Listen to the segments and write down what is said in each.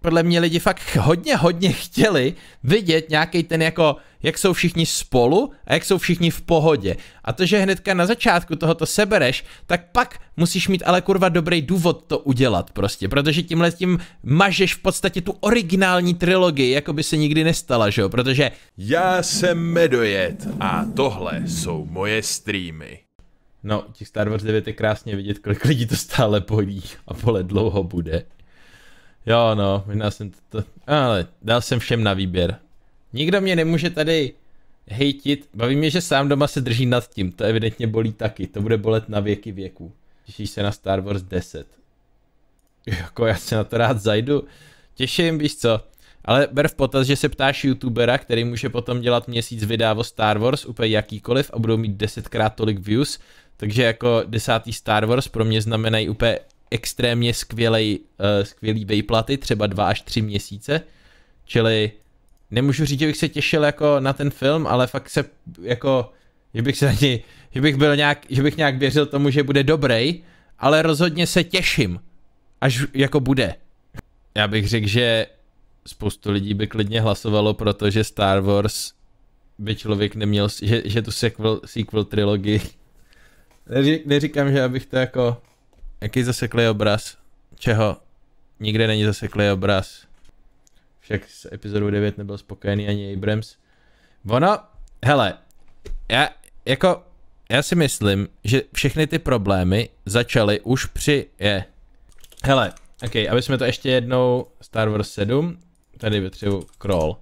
podle mě lidi fakt hodně, hodně chtěli vidět nějaký ten jako, jak jsou všichni spolu a jak jsou všichni v pohodě. A to, že hnedka na začátku tohoto sebereš, tak pak musíš mít ale kurva dobrý důvod to udělat prostě, protože tímhle tím mažeš v podstatě tu originální trilogii, jako by se nikdy nestala, že jo, protože... Já jsem Medojet a tohle jsou moje streamy. No, těch Star Wars 9 je krásně vidět, kolik lidí to stále bolí a bolet dlouho bude. Jo no, já jsem to, ale dal jsem všem na výběr. Nikdo mě nemůže tady hejtit, baví mě, že sám doma se drží nad tím, to evidentně bolí taky, to bude bolet na věky věků. Těšíš se na Star Wars 10. Jako já se na to rád zajdu, těším, víš co. Ale ber v potaz, že se ptáš youtubera, který může potom dělat měsíc videa o Star Wars, úplně jakýkoliv a budou mít desetkrát tolik views, takže jako desátý Star Wars pro mě znamenají úplně extrémně skvělej, uh, skvělý vejplaty, třeba dva až tři měsíce, čili nemůžu říct, že bych se těšil jako na ten film, ale fakt se jako, že bych se ani, že bych byl nějak, že bych nějak věřil tomu, že bude dobrý, ale rozhodně se těším, až jako bude. Já bych řekl, že spoustu lidí by klidně hlasovalo, protože Star Wars by člověk neměl, že, že tu sequel, sequel trilogii, neříkám, že abych to jako Jaký zaseklý obraz? Čeho? Nikde není zaseklý obraz. Však z epizodu 9 nebyl spokojený ani Abrams. Ono, hele, já jako, já si myslím, že všechny ty problémy začaly už při, je, hele, ok, aby jsme to ještě jednou, Star Wars 7, tady vytřebu crawl.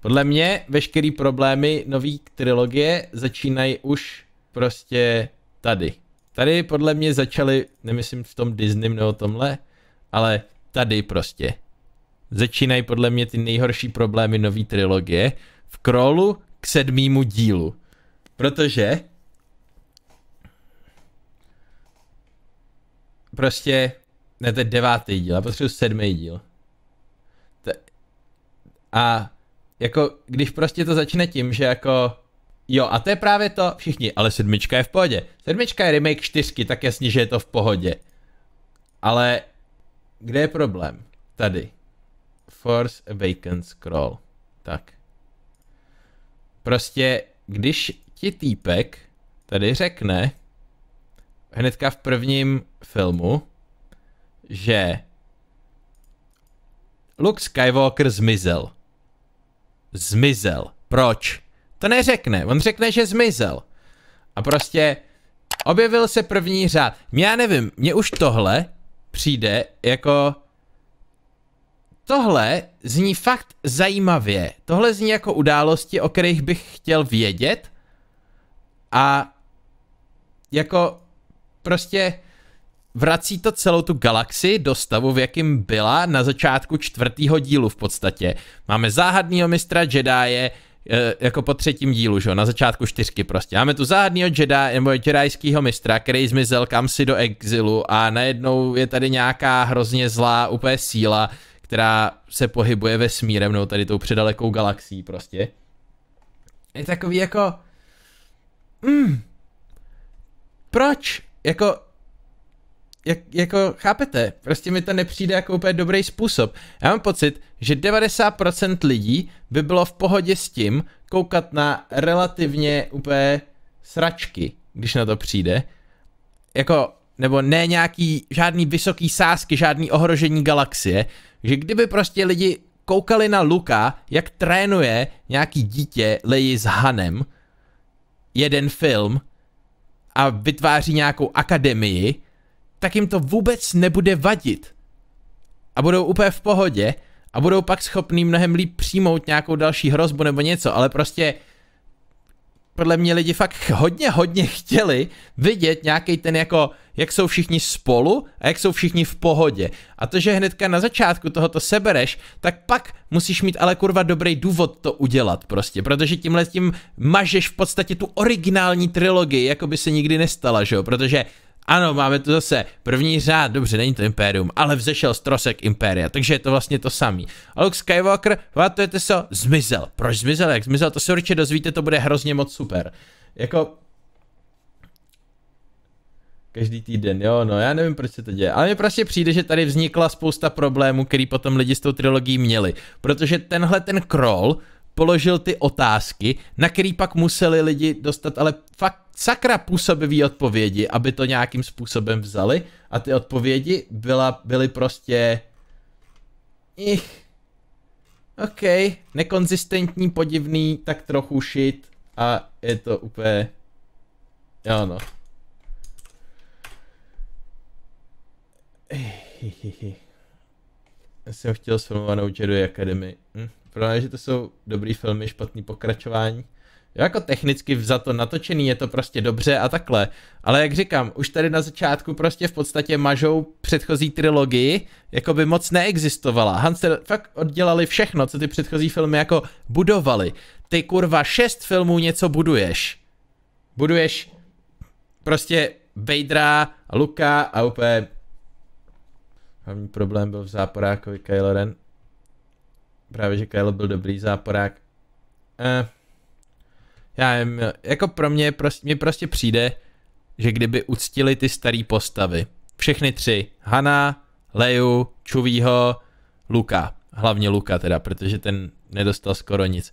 Podle mě veškerý problémy nový trilogie začínají už prostě tady. Tady podle mě začali, nemyslím v tom Disney nebo tomhle, ale tady prostě. Začínají podle mě ty nejhorší problémy nové trilogie v krolu k sedmýmu dílu. Protože prostě, ne, to je devátý díl, já potřebuji sedmý díl. A jako, když prostě to začne tím, že jako Jo, a to je právě to, všichni, ale sedmička je v pohodě. Sedmička je remake čtyřky, tak jasně, že je to v pohodě. Ale kde je problém? Tady. Force Awakens Scroll. Tak. Prostě, když ti týpek tady řekne hnedka v prvním filmu, že Luke Skywalker zmizel. Zmizel. Proč? To neřekne, on řekne, že zmizel. A prostě objevil se první řád. Já nevím, mně už tohle přijde jako... Tohle zní fakt zajímavě. Tohle zní jako události, o kterých bych chtěl vědět. A jako prostě vrací to celou tu galaxii do stavu, v jakým byla na začátku čtvrtého dílu v podstatě. Máme záhadného mistra Jedi, Eh, jako po třetím dílu, že jo, na začátku čtyřky prostě. Máme tu záhadného Jedi, nebo jedajského mistra, který zmizel kamsi do exilu a najednou je tady nějaká hrozně zlá úplně síla, která se pohybuje ve smírem, no tady tou předalekou galaxií prostě. Je takový jako... Mm, proč? Jako, jak, jako chápete, prostě mi to nepřijde jako úplně dobrý způsob. Já mám pocit, že 90% lidí by bylo v pohodě s tím koukat na relativně úplně sračky, když na to přijde. Jako, nebo ne nějaký, žádný vysoký sásky, žádný ohrožení galaxie, že kdyby prostě lidi koukali na Luka, jak trénuje nějaký dítě Leji s Hanem, jeden film a vytváří nějakou akademii, tak jim to vůbec nebude vadit. A budou úplně v pohodě a budou pak schopný mnohem líp přijmout nějakou další hrozbu nebo něco, ale prostě podle mě lidi fakt hodně, hodně chtěli vidět nějaký ten jako, jak jsou všichni spolu a jak jsou všichni v pohodě. A to, že hnedka na začátku tohoto sebereš, tak pak musíš mít ale kurva dobrý důvod to udělat prostě, protože tímhle tím mažeš v podstatě tu originální trilogii, jako by se nikdy nestala, že jo, protože ano, máme tu zase první řád, dobře, není to Imperium, ale vzešel strosek Impéria, takže je to vlastně to samý. A Luke Skywalker, vátujete se, zmizel. Proč zmizel, jak zmizel, to se určitě dozvíte, to bude hrozně moc super. Jako... Každý týden, jo, no já nevím, proč se to děje, ale mi prostě přijde, že tady vznikla spousta problémů, který potom lidi s tou trilogií měli, protože tenhle ten crawl položil ty otázky, na který pak museli lidi dostat, ale fakt sakra působivý odpovědi, aby to nějakým způsobem vzali a ty odpovědi byla, byly prostě... Ich. OK, nekonzistentní, podivný, tak trochu shit a je to úplně... Jo no. Já jsem chtěl sformovat na Academy. Hm? právě, že to jsou dobrý filmy, špatný pokračování. Jo, jako technicky za to natočený je to prostě dobře a takhle. Ale jak říkám, už tady na začátku prostě v podstatě mažou předchozí trilogii, jako by moc neexistovala. Hanser fakt oddělali všechno, co ty předchozí filmy jako budovali. Ty kurva šest filmů něco buduješ. Buduješ prostě Bejdra, Luka a úplně... Hlavní problém byl v záporákovi Kylo Ren. Právě, že Kylo byl dobrý záporák. Eh, já jim, jako pro mě, prostě, mě prostě přijde, že kdyby uctili ty staré postavy, všechny tři, Hana, Leju, Čuvího, Luka, hlavně Luka teda, protože ten nedostal skoro nic.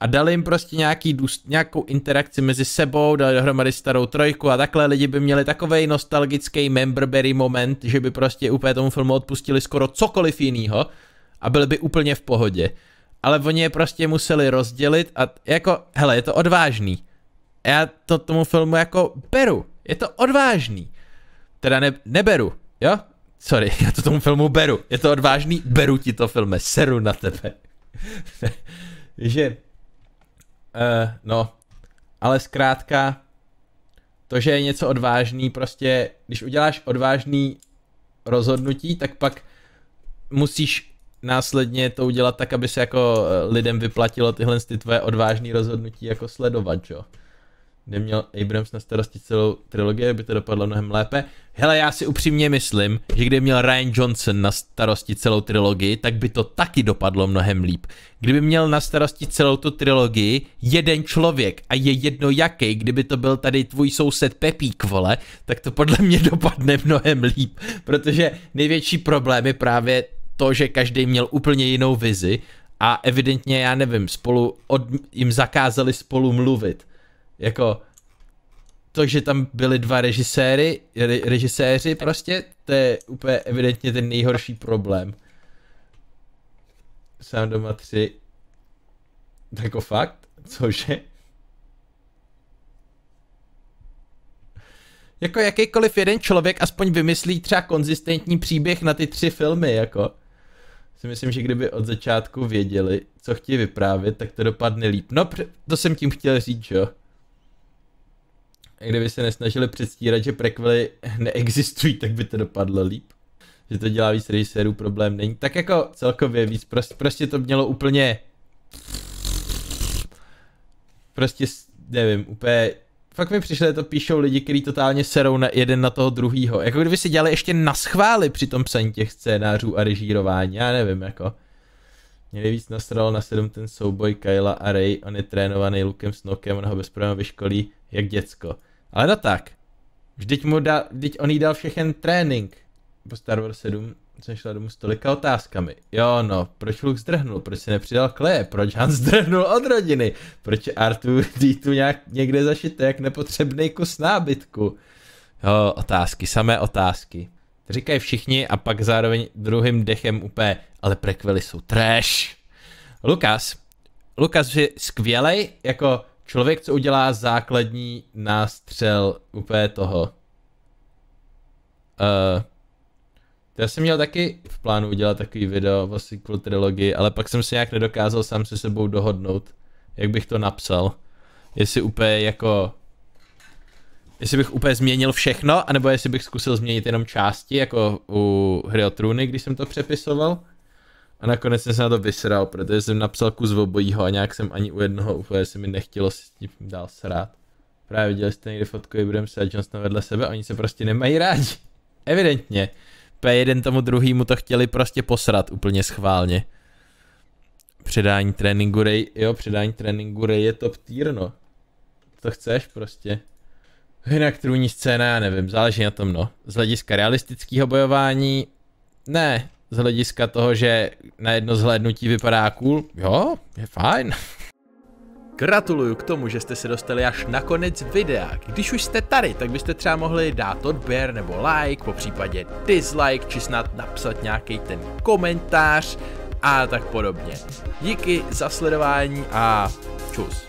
A dali jim prostě nějaký, nějakou interakci mezi sebou, dali dohromady starou trojku a takhle lidi by měli takovej nostalgický memberberry moment, že by prostě úplně tomu filmu odpustili skoro cokoliv jiného a byli by úplně v pohodě. Ale oni je prostě museli rozdělit a jako, hele, je to odvážný. Já to tomu filmu jako beru, je to odvážný. Teda ne, neberu, jo? Sorry, já to tomu filmu beru. Je to odvážný, beru ti to filme, seru na tebe. že, uh, no, ale zkrátka, to, že je něco odvážný, prostě, když uděláš odvážný rozhodnutí, tak pak musíš následně to udělat tak, aby se jako eh, lidem vyplatilo tyhle ty tvoje odvážné rozhodnutí jako sledovat, jo. Neměl Abrams na starosti celou trilogii, by to dopadlo mnohem lépe. Hele, já si upřímně myslím, že kdyby měl Ryan Johnson na starosti celou trilogii, tak by to taky dopadlo mnohem líp. Kdyby měl na starosti celou tu trilogii jeden člověk a je jedno jaký, kdyby to byl tady tvůj soused Pepík, vole, tak to podle mě dopadne mnohem líp, protože největší problém je právě to, že každý měl úplně jinou vizi a evidentně, já nevím, spolu od, jim zakázali spolu mluvit. Jako, to, že tam byli dva režiséry, re, režiséři prostě, to je úplně evidentně ten nejhorší problém. Sám doma tři. Jako fakt? Cože? Jako jakýkoliv jeden člověk aspoň vymyslí třeba konzistentní příběh na ty tři filmy, jako si myslím, že kdyby od začátku věděli, co chtějí vyprávět, tak to dopadne líp. No, to jsem tím chtěl říct, jo. Kdyby se nesnažili předstírat, že prequely neexistují, tak by to dopadlo líp. Že to dělá víc režisérů, problém není. Tak jako celkově víc, prostě, prostě to mělo úplně... Prostě, nevím, úplně fakt mi přišlo, že to píšou lidi, kteří totálně serou na jeden na toho druhýho. Jako kdyby si dělali ještě na schvály při tom psaní těch scénářů a režírování, já nevím, jako. Mě nejvíc nasral na sedm ten souboj Kyla a Ray, on je trénovaný Lukem s Nokem, on ho bez problémů vyškolí jak děcko. Ale no tak, vždyť mu dal, vždyť on jí dal všechen trénink po Star Wars 7 jsem šla domů s tolika otázkami. Jo no, proč Luke zdrhnul, proč se nepřidal Kleje, proč Hans zdrhnul od rodiny, proč Artu tu nějak někde zašité jak nepotřebný kus nábytku. Jo, otázky, samé otázky. Říkají všichni a pak zároveň druhým dechem úplně, ale prekvely jsou trash. Lukas, Lukas je skvělej jako člověk, co udělá základní nástřel úplně toho. Uh, to já jsem měl taky v plánu udělat takový video o sequel trilogii, ale pak jsem si nějak nedokázal sám se sebou dohodnout, jak bych to napsal. Jestli úplně jako... Jestli bych úplně změnil všechno, anebo jestli bych zkusil změnit jenom části, jako u hry o trůny, když jsem to přepisoval. A nakonec jsem se na to vysral, protože jsem napsal kus obojího a nějak jsem ani u jednoho úplně se mi nechtělo s tím dál srát. Právě viděli jste někdy fotku, kdy budeme se vedle sebe, oni se prostě nemají rádi. Evidentně. P1 tomu druhýmu to chtěli prostě posrat úplně schválně. Předání tréninku Ray, jo, předání tréninku Ray je top tier, no. To chceš prostě. Jinak trůní scéna, já nevím, záleží na tom, no. Z hlediska realistického bojování, ne. Z hlediska toho, že na jedno zhlédnutí vypadá cool, jo, je fajn. Gratuluju k tomu, že jste se dostali až na konec videa. Když už jste tady, tak byste třeba mohli dát odběr nebo like, po případě dislike, či snad napsat nějaký ten komentář a tak podobně. Díky za sledování a čus.